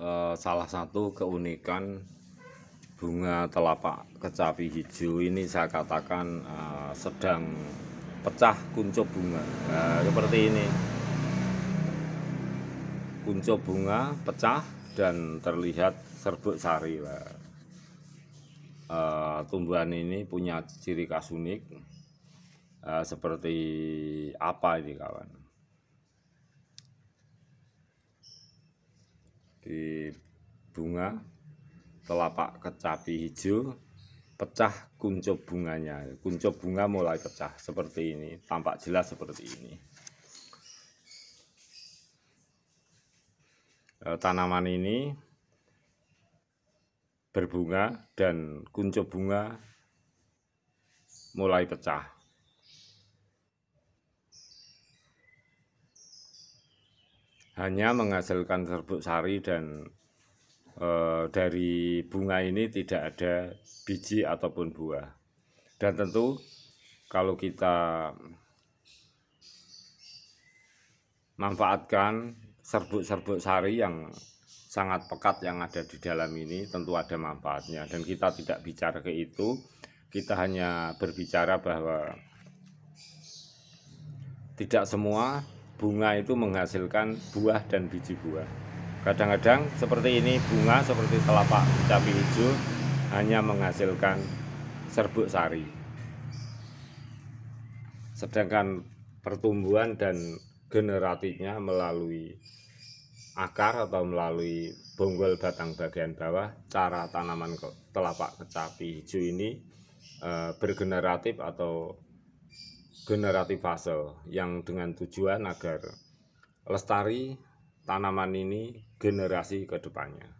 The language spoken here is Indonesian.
Eh, salah satu keunikan bunga telapak kecapi hijau ini saya katakan eh, sedang pecah kuncup bunga nah, seperti ini kuncup bunga pecah dan terlihat serbuk sari eh, tumbuhan ini punya ciri khas unik uh, seperti apa ini kawan di bunga telapak kecapi hijau pecah kuncup bunganya kuncup bunga mulai pecah seperti ini tampak jelas seperti ini eh, tanaman ini berbunga dan kuncup bunga mulai pecah hanya menghasilkan serbuk sari dan e, dari bunga ini tidak ada biji ataupun buah. Dan tentu kalau kita manfaatkan serbuk-serbuk sari yang sangat pekat yang ada di dalam ini tentu ada manfaatnya dan kita tidak bicara ke itu kita hanya berbicara bahwa tidak semua bunga itu menghasilkan buah dan biji buah. Kadang-kadang seperti ini bunga seperti telapak cabai hijau hanya menghasilkan serbuk sari. Sedangkan pertumbuhan dan generatifnya melalui akar atau melalui bonggol batang bagian bawah cara tanaman telapak kecapi hijau ini e, bergeneratif atau generatif fase yang dengan tujuan agar lestari tanaman ini generasi kedepannya.